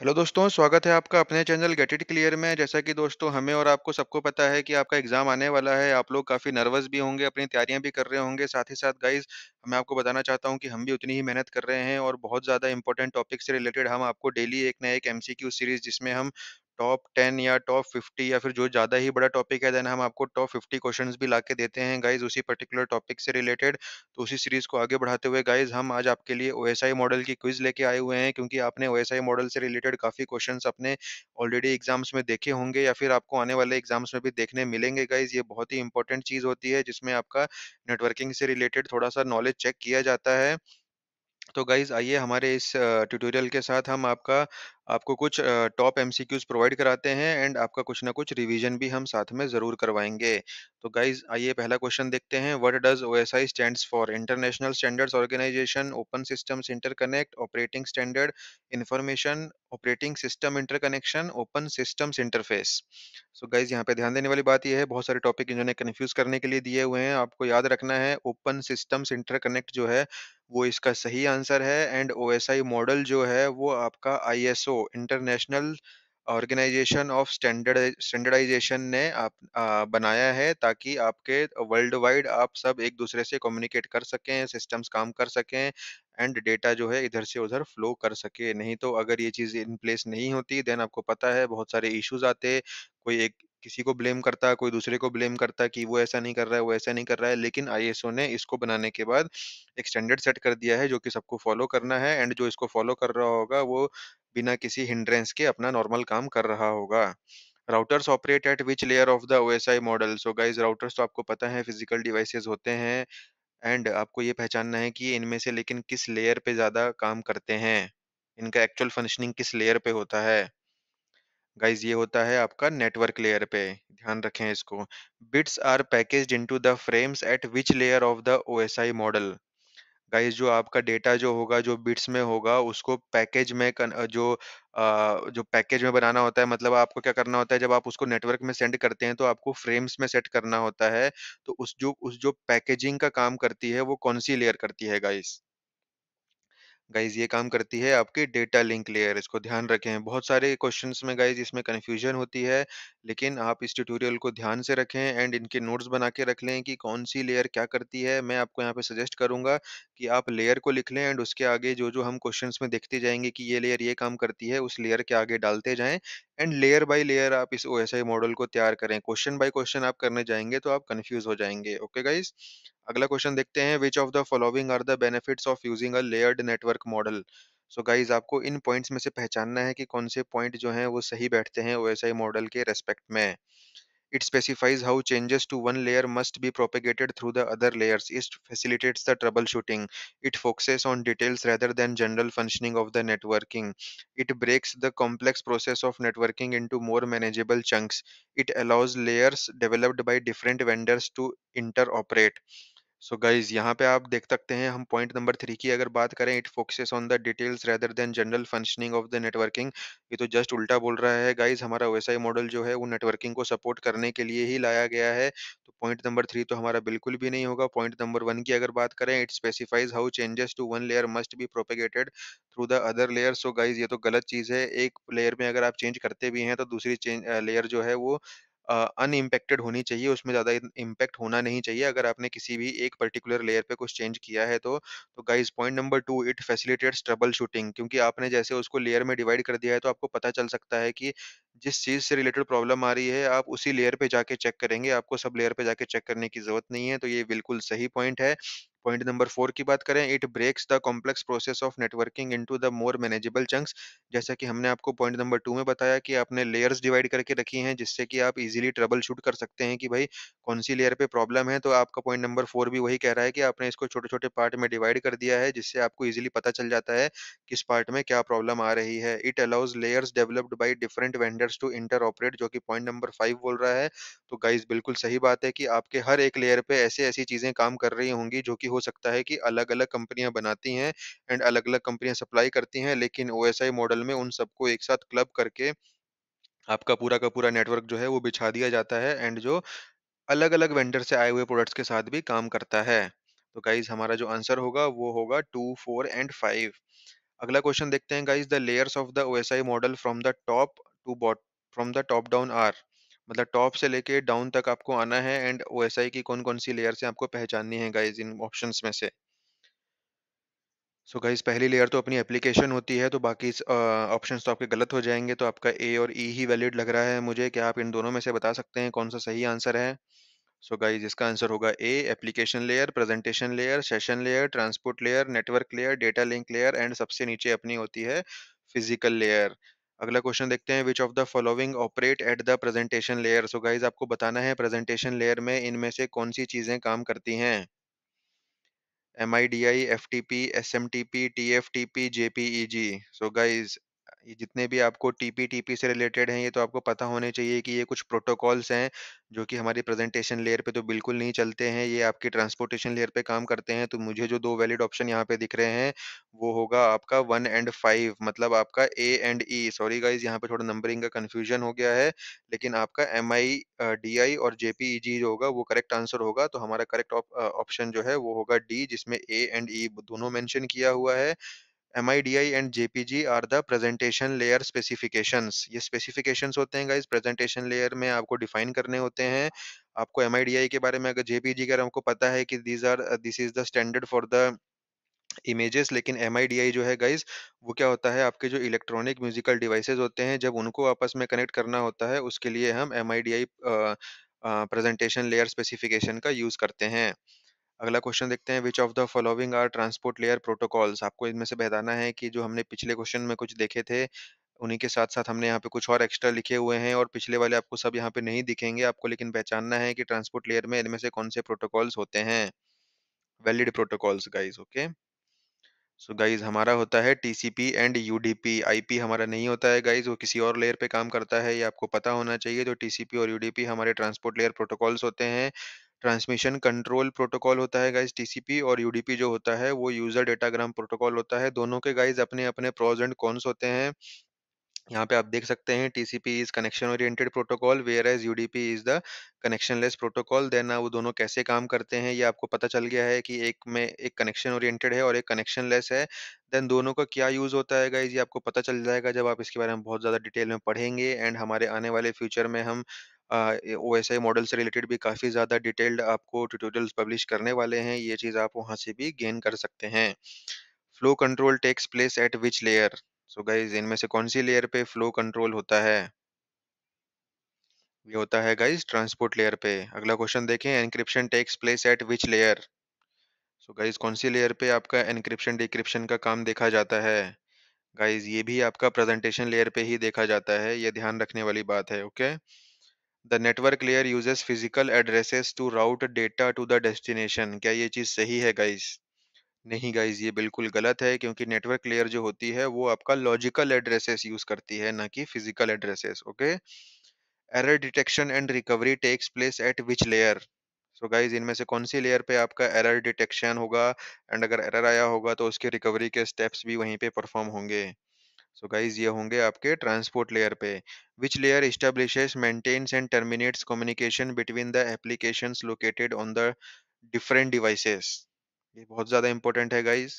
Hello दोस्तों स्वागत है आपका अपने चैनल गेट इट क्लियर में जैसा कि दोस्तों हमें और आपको सबको पता है कि आपका एग्जाम आने वाला है आप लोग काफ़ी नर्वस भी होंगे अपनी तैयारियां भी कर रहे होंगे साथ ही साथ गाइज मैं आपको बताना चाहता हूं कि हम भी उतनी ही मेहनत कर रहे हैं और बहुत ज़्यादा इंपॉर्टेंट टॉपिक से रिलेटेड हम आपको डेली एक नए एक एमसीक्यू सीरीज़ जिसमें हम टॉप टेन या टॉप फिफ्टी या फिर जो ज़्यादा ही बड़ा टॉपिक है देन हम आपको टॉप फिफ्टी क्वेश्चन भी ला के देते हैं गाइज उसी पर्टिकुलर टॉपिक से रिलेटेड तो उसी सीरीज़ को आगे बढ़ाते हुए गाइज हम आज आपके लिए ओ मॉडल की क्विज लेके आए हुए हैं क्योंकि आपने ओ मॉडल से रिलेटेड काफ़ी क्वेश्चन अपने ऑलरेडी एग्जाम्स में देखे होंगे या फिर आपको आने वाले एग्जाम्स में भी देखने मिलेंगे गाइज ये बहुत ही इंपॉर्टेंट चीज़ होती है जिसमें आपका नेटवर्किंग से रिलेटेड थोड़ा सा नॉलेज चेक किया जाता है तो गाइज आइए हमारे इस ट्यूटोरियल के साथ हम आपका आपको कुछ टॉप एमसीक्यूज प्रोवाइड कराते हैं एंड आपका कुछ ना कुछ रिवीजन भी हम साथ में ज़रूर करवाएंगे तो गाइज आइए पहला क्वेश्चन देखते हैं what does OSI stand for international standard organisation open system interconnect operating standard information operating system interconnection open systems interface so guys यहाँ पे ध्यान देने वाली बात यह है बहुत सारे टॉपिक इन्होंने कन्फ्यूज करने के लिए दिए हुए हैं आपको याद रखना है ओपन सिस्टम्स इंटरकनेक्ट जो है वो इसका सही आंसर है and O S I model जो है वो आपका I international organization of standard standardization ने आप आ, बनाया है ताकि आपके वर्ल्ड वाइड आप सब एक दूसरे से कम्युनिकेट कर सकें सिस्टम्स काम कर सकें एंड डेटा जो है इधर से उधर फ्लो कर सके नहीं तो अगर ये चीज़ इन प्लेस नहीं होती देन आपको पता है बहुत सारे इश्यूज आते कोई एक किसी को ब्लेम करता कोई दूसरे को ब्लेम करता कि वो ऐसा नहीं कर रहा है वो ऐसा नहीं कर रहा है लेकिन आई ने इसको बनाने के बाद एक स्टैंडर्ड सेट कर दिया है जो कि सबको फॉलो करना है एंड जो इसको फॉलो कर रहा होगा वो बिना किसी हिंड्रेंस के अपना नॉर्मल काम कर रहा होगा routers operate at which layer of the O model so guys routers तो आपको पता है फिजिकल डिवाइसेज होते हैं एंड आपको ये पहचानना है कि इनमें से लेकिन किस लेयर पे ज़्यादा काम करते हैं इनका एक्चुअल फंक्शनिंग किस लेयर पे होता है गाइज ये होता है आपका नेटवर्क लेयर पे ध्यान रखें इसको bits are package into the frames at which layer of the O S I model guys जो आपका डेटा जो होगा जो बिट्स में होगा उसको पैकेज में कन, जो आ, जो पैकेज में बनाना होता है मतलब आपको क्या करना होता है जब आप उसको नेटवर्क में सेंड करते हैं तो आपको फ्रेम्स में सेट करना होता है तो उस जो उस जो पैकेजिंग का काम करती है वो कौन सी लेयर करती है गाइस गाइज ये काम करती है आपके डेटा लिंक लेयर इसको ध्यान रखें बहुत सारे क्वेश्चंस में गाइज इसमें कन्फ्यूजन होती है लेकिन आप इस ट्यूटोरियल को ध्यान से रखें एंड इनके नोट्स बना के रख लें कि कौन सी लेयर क्या करती है मैं आपको यहाँ पे सजेस्ट करूंगा कि आप लेयर को लिख लें एंड उसके आगे जो जो हम क्वेश्चन में देखते जाएंगे कि ये लेयर ये काम करती है उस लेयर के आगे डालते जाएँ एंड लेयर बाय लेयर आप इस ओएसआई मॉडल को तैयार करें क्वेश्चन बाय क्वेश्चन आप करने जाएंगे तो आप कंफ्यूज हो जाएंगे ओके गाइस अगला क्वेश्चन देखते हैं which of the following are the benefits of using a layered network model so guys आपको इन पॉइंट्स में से पहचानना है कि कौन से पॉइंट जो हैं वो सही बैठते हैं ओएसआई मॉडल के रेस्पेक्ट में It specifies how changes to one layer must be propagated through the other layers. It facilitates the troubleshooting. It focuses on details rather than general functioning of the networking. It breaks the complex process of networking into more manageable chunks. It allows layers developed by different vendors to interoperate. So guys यहाँ पे आप देख सकते हैं हम point number three की अगर बात करें it focuses on the details rather than general functioning of the networking ये तो जस्ट उल्टा बोल रहा है गाइज हमारा ओएसआई मॉडल जो है वो नेटवर्किंग को सपोर्ट करने के लिए ही लाया गया है तो पॉइंट नंबर थ्री तो हमारा बिल्कुल भी नहीं होगा पॉइंट नंबर वन की अगर बात करें it specifies how changes to one layer must be propagated through the other layer so guys ये तो गलत चीज़ है एक लेयर में अगर आप चेंज करते भी हैं तो दूसरी लेयर जो है वो अनइम्पैक्टेड होनी चाहिए उसमें ज़्यादा इम्पैक्ट होना नहीं चाहिए अगर आपने किसी भी एक पर्टिकुलर लेयर पे कुछ चेंज किया है तो तो guys point number two it facilitates troubleshooting क्योंकि आपने जैसे उसको लेयर में डिवाइड कर दिया है तो आपको पता चल सकता है कि जिस चीज़ से रिलेटेड प्रॉब्लम आ रही है आप उसी लेयर पे जाके चेक करेंगे आपको सब लेयर पे जाके चेक करने की जरूरत नहीं है तो ये बिल्कुल सही पॉइंट है पॉइंट नंबर फोर की बात करें it breaks the complex process of networking into the more manageable chunks जैसा कि हमने आपको पॉइंट नंबर टू में बताया कि आपने लेयर्स डिवाइड करके रखी हैं जिससे कि आप इजिली ट्रबल शूट कर सकते हैं कि भाई कौन सी लेयर पे प्रॉब्लम है तो आपका पॉइंट नंबर फोर भी वही कह रहा है कि आपने इसको छोटे छोटे पार्ट में डिवाइड कर दिया है जिससे आपको इजिली पता चल जाता है किस पार्ट में क्या प्रॉब्लम आ रही है it allows layers developed by different vendors to interoperate जो कि पॉइंट नंबर फाइव बोल रहा है तो गाइज बिल्कुल सही बात है कि आपके हर एक लेयर पे ऐसे ऐसी चीजें काम कर रही होंगी जो कि हो सकता है कि अलग अलग कंपनियां बनाती हैं एंड अलग अलग कंपनियां सप्लाई करती हैं लेकिन ओ मॉडल में उन सबको एक साथ क्लब करके आपका पूरा का पूरा नेटवर्क जो है वो बिछा दिया जाता है एंड जो अलग अलग वेंडर से आए हुए प्रोडक्ट्स के साथ भी काम करता है तो गाइज हमारा जो आंसर होगा वो होगा टू फोर एंड फाइव अगला क्वेश्चन देखते हैं guys the layers of the O model from the top to bottom from the top down are मतलब टॉप से लेके डाउन तक आपको आना है एंड ओ की कौन कौन सी लेयर से आपको पहचाननी है गाइज इन ऑप्शन में से सो so गाइज पहली लेयर तो अपनी एप्लीकेशन होती है तो बाकी ऑप्शन तो आपके गलत हो जाएंगे तो आपका ए और ई e ही वैलिड लग रहा है मुझे क्या आप इन दोनों में से बता सकते हैं कौन सा सही आंसर है सो so गाइज इसका आंसर होगा A application layer presentation layer session layer transport layer network layer data link layer and सबसे नीचे अपनी होती है फिजिकल लेयर अगला क्वेश्चन देखते हैं which of the following operate at the presentation layer so guys आपको बताना है प्रेजेंटेशन लेयर में इनमें से कौन सी चीजें काम करती हैं M I D I F T P S M T P T F T P J P E G so guys ये जितने भी आपको टीपी टीपी से रिलेटेड हैं ये तो आपको पता होने चाहिए कि ये कुछ प्रोटोकॉल्स हैं जो कि हमारी प्रेजेंटेशन लेयर पे तो बिल्कुल नहीं चलते हैं ये आपके ट्रांसपोर्टेशन लेयर पे काम करते हैं तो मुझे जो दो वैलिड ऑप्शन यहाँ पे दिख रहे हैं वो होगा आपका वन एंड फाइव मतलब आपका A and E sorry guys यहाँ पे थोड़ा नंबरिंग का कन्फ्यूजन हो गया है लेकिन आपका एम आई डी आई और जी जो होगा वो करेक्ट आंसर होगा तो हमारा करेक्ट ऑप्शन जो है वो होगा डी जिसमें ए एंड ई दोनों मैंशन किया हुआ है MIDI and JPG are the presentation layer specifications. ये specifications होते हैं guys presentation layer में आपको define करने होते हैं आपको MIDI के बारे में अगर JPG अगर हमको पता है कि these are this is the standard for the images लेकिन एम जो है गाइज वो क्या होता है आपके जो इलेक्ट्रॉनिक म्यूजिकल डिवाइसेज होते हैं जब उनको आपस में कनेक्ट करना होता है उसके लिए हम M I presentation layer specification का यूज़ करते हैं अगला क्वेश्चन देखते हैं which of the following are transport layer protocols आपको इनमें से बताना है कि जो हमने पिछले क्वेश्चन में कुछ देखे थे उन्हीं के साथ साथ हमने यहाँ पे कुछ और एक्स्ट्रा लिखे हुए हैं और पिछले वाले आपको सब यहाँ पे नहीं दिखेंगे आपको लेकिन पहचानना है कि ट्रांसपोर्ट लेयर में इनमें से कौन से प्रोटोकॉल्स होते हैं valid protocols guys okay so guys हमारा होता है टीसीपी एंड यूडीपी आईपी हमारा नहीं होता है गाइज वो किसी और लेयर पे काम करता है ये आपको पता होना चाहिए जो तो टीसीपी और यूडीपी हमारे ट्रांसपोर्ट लेयर प्रोटोकॉल्स होते हैं ट्रांसमिशन कंट्रोल प्रोटोकॉल होता है गाइज टीसीपी और यूडीपी जो होता है वो यूजर डेटाग्राम प्रोटोकॉल होता है दोनों के गाइज अपने अपने प्रोज एंड कॉन्स होते हैं यहाँ पे आप देख सकते हैं TCP is connection oriented protocol whereas UDP is the connectionless protocol then वो दोनों कैसे काम करते हैं ये आपको पता चल गया है कि एक में एक कनेक्शन ओरिएंटेड है और एक कनेक्शन लेस है देन दोनों का क्या यूज होता है गाइज ये आपको पता चल जाएगा जब आप इसके बारे में बहुत ज्यादा डिटेल में पढ़ेंगे एंड हमारे आने वाले फ्यूचर में हम ओ एस आई मॉडल से रिलेटेड भी काफ़ी ज़्यादा डिटेल्ड आपको ट्यूटोरियल्स पब्लिश करने वाले हैं ये चीज़ आप वहाँ से भी गेन कर सकते हैं flow control takes place at which layer so guys इनमें से कौन सी लेयर पे फ्लो कंट्रोल होता है ये होता है गाइज ट्रांसपोर्ट लेयर पे अगला क्वेश्चन देखें encryption takes place at which layer so guys कौन सी लेयर पे आपका एनक्रिप्शन डिक्रिप्शन का काम देखा जाता है गाइज ये भी आपका प्रेजेंटेशन लेयर पे ही देखा जाता है ये ध्यान रखने वाली बात है okay okay? The network layer uses physical addresses to route data to the destination क्या ये चीज़ सही है गाइस नहीं गाइज ये बिल्कुल गलत है क्योंकि नेटवर्क लेयर जो होती है वो आपका लॉजिकल एड्रेसेस यूज करती है ना कि physical addresses okay error detection and recovery takes place at which layer so guys इनमें से कौन सी लेयर पे आपका एरर डिटेक्शन होगा एंड अगर एरर आया होगा तो उसके रिकवरी के स्टेप्स भी वहीं पे परफॉर्म होंगे सो so गाइज ये होंगे आपके ट्रांसपोर्ट लेयर पे which layer establishes maintains and terminates communication between the application located on the different devices ये बहुत ज़्यादा इंपॉर्टेंट है गाइज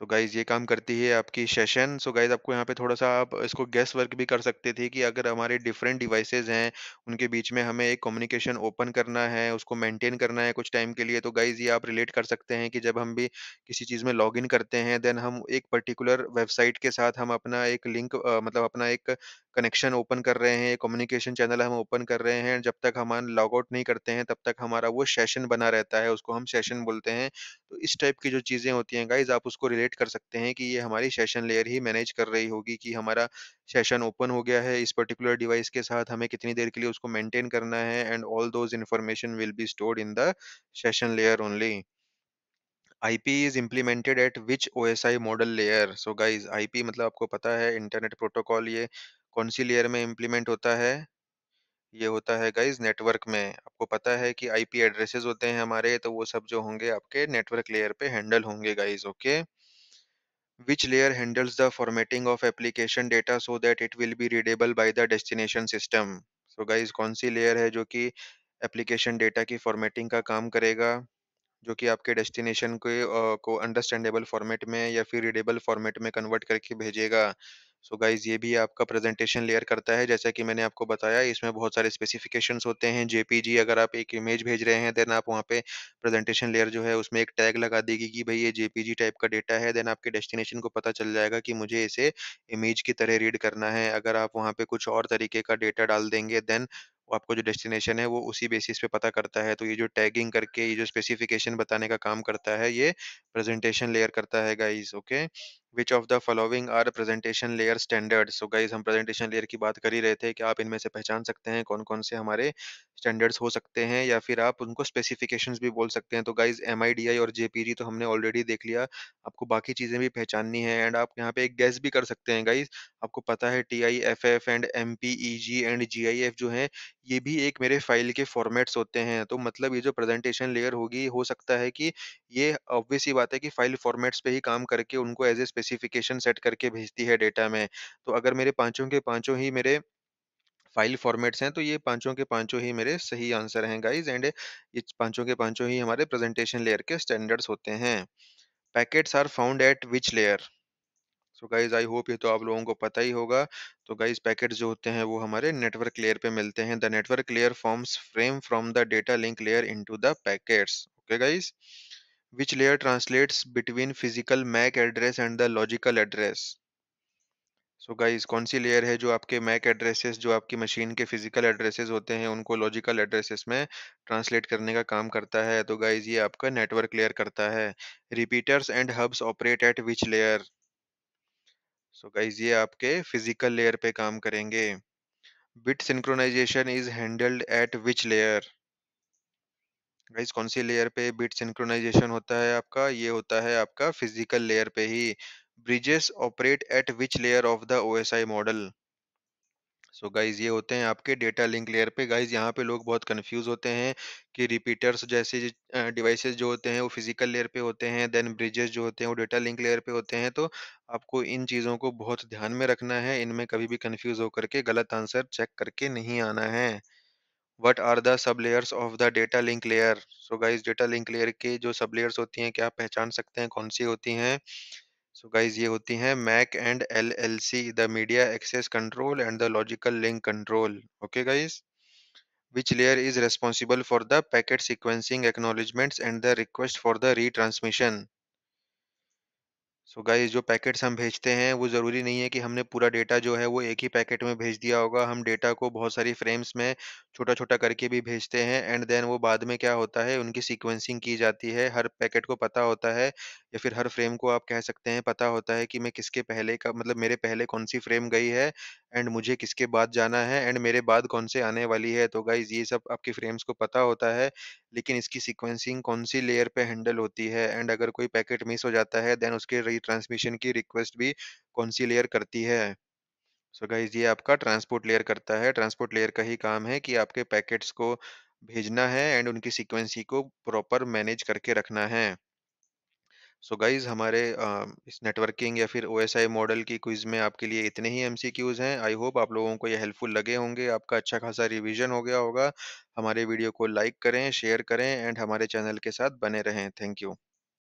सो so गाइज ये काम करती है आपकी सेशन सो गाइज आपको यहाँ पे थोड़ा सा आप इसको गेस्ट वर्क भी कर सकते थे कि अगर हमारे डिफरेंट डिवाइसेज हैं उनके बीच में हमें एक कम्युनिकेशन ओपन करना है उसको मेंटेन करना है कुछ टाइम के लिए तो गाइज ये आप रिलेट कर सकते हैं कि जब हम भी किसी चीज़ में लॉग करते हैं देन हम एक पर्टिकुलर वेबसाइट के साथ हम अपना एक लिंक मतलब अपना एक कनेक्शन ओपन कर रहे हैं कम्युनिकेशन चैनल हम ओपन कर रहे हैं जब तक हम लॉग आउट नहीं करते हैं तब तक हमारा वो सेशन बना रहता है उसको हम सेशन बोलते हैं तो इस टाइप की जो चीज़ें होती हैं गाइज आप उसको रिलेट कर सकते हैं कि ये हमारी सेशन लेयर ही मैनेज कर रही होगी कि हमारा सेशन ओपन हो गया है इस पर्टिकुलर डिवाइस के साथ हमें कितनी देर के लिए उसको मेंटेन करना है and all those information will be stored in the session layer only IP is implemented at which OSI model layer? So guys, IP मतलब आपको पता है इंटरनेट प्रोटोकॉल ये कौन सी लेयर में इम्प्लीमेंट होता है ये होता है गाइज नेटवर्क में आपको पता है कि आई पी एड्रेसेस होते हैं हमारे तो वो सब जो होंगे आपके नेटवर्क लेयर पे हैंडल होंगे guys okay which layer handles the formatting of application data so that it will be readable by the destination system so guys कौन सी लेयर है जो कि एप्लीकेशन डेटा की फॉर्मेटिंग का काम करेगा जो कि आपके डेस्टिनेशन को अंडरस्टैंडेबल फॉर्मेट में या फिर रीडेबल फॉर्मेट में कन्वर्ट करके भेजेगा सो so गाइज ये भी आपका प्रेजेंटेशन लेयर करता है जैसा कि मैंने आपको बताया इसमें बहुत सारे स्पेसिफिकेशन होते हैं जेपीजी अगर आप एक इमेज भेज रहे हैं देन आप वहाँ पे प्रेजेंटेशन लेयर जो है उसमें एक टैग लगा देगी कि भाई ये जेपीजी टाइप का डेटा है देन आपके डेस्टिनेशन को पता चल जाएगा कि मुझे इसे इमेज की तरह रीड करना है अगर आप वहाँ पे कुछ और तरीके का डेटा डाल देंगे देन आपको जो डेस्टिनेशन है वो उसी बेसिस पे पता करता है तो ये जो टैगिंग करके ये जो स्पेसिफिकेशन बताने का काम करता है ये प्रेजेंटेशन लेयर करता है guys okay okay? Which of the following are presentation layer standard so guys हम प्रेजेंटेशन लेयर की बात कर ही रहे थे कि आप इनमें से पहचान सकते हैं कौन कौन से हमारे स्टैंडर्ड्स हो सकते हैं या फिर आप उनको स्पेसिफिकेशन भी बोल सकते हैं तो guys M I I D और जे e तो हमने ऑलरेडी देख लिया आपको बाकी चीज़ें भी पहचाननी है एंड आप यहाँ पे एक गैस भी कर सकते हैं गाइज आपको पता है T I F F and M P E G and G I F जो है ये भी एक मेरे फाइल के फॉर्मेट्स होते हैं तो मतलब ये जो प्रेजेंटेशन लेयर होगी हो सकता है कि ये ऑब्वियस ही बात है कि फाइल फॉर्मेट्स पे ही काम करके उनको एज ए स्पेसिफिकेशन सेट करके भेजती है डेटा में तो अगर मेरे पांचों के पांचों ही मेरे फाइल फॉर्मेट्स हैं तो ये पांचों के पांचों ही मेरे सही आंसर हैं गाइज एंड ये पांचों के पांचों ही हमारे प्रेजेंटेशन लेयर के स्टैंडर्ड्स होते हैं packets are found at which layer so guys I hope ये तो आप लोगों को पता ही होगा तो गाइज पैकेट जो होते हैं वो हमारे नेटवर्क लेयर पे मिलते हैं the network layer forms frame from the data link layer into the packets okay guys which layer translates between physical MAC address and the logical address so guys कौन सी लेयर है जो आपके Mac addresses जो आपकी machine के physical addresses होते हैं उनको लॉजिकल एड्रेसेस में ट्रांसलेट करने का काम करता है तो गाइज ये आपका नेटवर्क लेयर करता है repeaters and hubs operate at which layer so guys ये आपके फिजिकल लेयर पे काम करेंगे bit synchronization is handled at which layer guys कौन सी लेयर पे बिट सिंक्रोनाइजेशन होता है आपका ये होता है आपका फिजिकल लेयर पे ही bridges operate at which layer of the O S I model so guys ये होते हैं आपके डेटा लिंक लेयर पे गाइज यहाँ पे लोग बहुत कंफ्यूज होते हैं कि रिपीटर्स जैसे डिवाइसेस जो होते हैं वो फिजिकल लेयर पे होते हैं देन ब्रिजेस जो होते हैं वो डेटा लिंक लेयर पे होते हैं तो आपको इन चीज़ों को बहुत ध्यान में रखना है इनमें कभी भी कंफ्यूज होकर के गलत आंसर चेक करके नहीं आना है what are the sub layers of the data link layer so guys data link layer के जो सब लेयर्स होती हैं क्या पहचान सकते हैं कौन सी होती हैं सो so गाइज ये होती हैं MAC and L L C the media access control and the logical link control okay guys which layer is responsible for the packet sequencing acknowledgements and the request for the retransmission so so guys जो packets हम भेजते हैं वो ज़रूरी नहीं है कि हमने पूरा डेटा जो है वो एक ही पैकेट में भेज दिया होगा हम डेटा को बहुत सारी फ्रेम्स में छोटा छोटा करके भी भेजते हैं एंड देन वो बाद में क्या होता है उनकी सीक्वेंसिंग की जाती है हर पैकेट को पता होता है या फिर हर फ्रेम को आप कह सकते हैं पता होता है कि मैं किसके पहले का मतलब मेरे पहले कौन सी फ्रेम गई है एंड मुझे किसके बाद जाना है एंड मेरे बाद कौन से आने वाली है तो गाइज ये सब आपकी फ्रेम्स को पता होता है लेकिन इसकी सिक्वेंसिंग कौन सी लेयर पर हैंडल होती है एंड अगर कोई पैकेट मिस हो जाता है देन उसके रिट्रांसमिशन की रिक्वेस्ट भी कौन सी लेयर करती है सो so गाइज ये आपका ट्रांसपोर्ट लेयर करता है ट्रांसपोर्ट लेयर का ही काम है कि आपके पैकेट्स को भेजना है एंड उनकी सिक्वेंसी को प्रॉपर मैनेज करके रखना है सो so गाइज हमारे इस नेटवर्किंग या फिर ओ मॉडल की क्विज में आपके लिए इतने ही एम हैं आई होप आप लोगों को ये हेल्पफुल लगे होंगे आपका अच्छा खासा रिविजन हो गया होगा हमारे वीडियो को लाइक करें शेयर करें एंड हमारे चैनल के साथ बने रहें थैंक यू